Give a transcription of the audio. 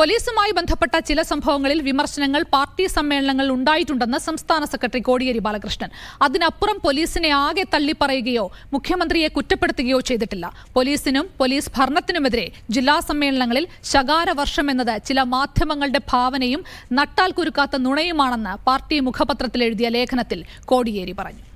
പോലീസുമായി ബന്ധപ്പെട്ട ചില സംഭവങ്ങളിൽ വിമർശനങ്ങൾ പാർട്ടി സമ്മേളനങ്ങൾ ഉണ്ടായിട്ടുണ്ടെന്ന് സംസ്ഥാന സെക്രട്ടറി കോടിയേരി ബാലകൃഷ്ണൻ അതിനപ്പുറം പോലീസിനെ ആകെ തള്ളിപ്പറയുകയോ മുഖ്യമന്ത്രിയെ കുറ്റപ്പെടുത്തുകയോ ചെയ്തിട്ടില്ല പോലീസിനും പോലീസ് ഭരണത്തിനുമെതിരെ ജില്ലാ സമ്മേളനങ്ങളിൽ ശകാരവർഷം എന്നത് ചില മാധ്യമങ്ങളുടെ ഭാവനയും നട്ടാൽ കുരുക്കാത്ത നുണയുമാണെന്ന് പാർട്ടി മുഖപത്രത്തിൽ എഴുതിയ ലേഖനത്തിൽ കോടിയേരി പറഞ്ഞു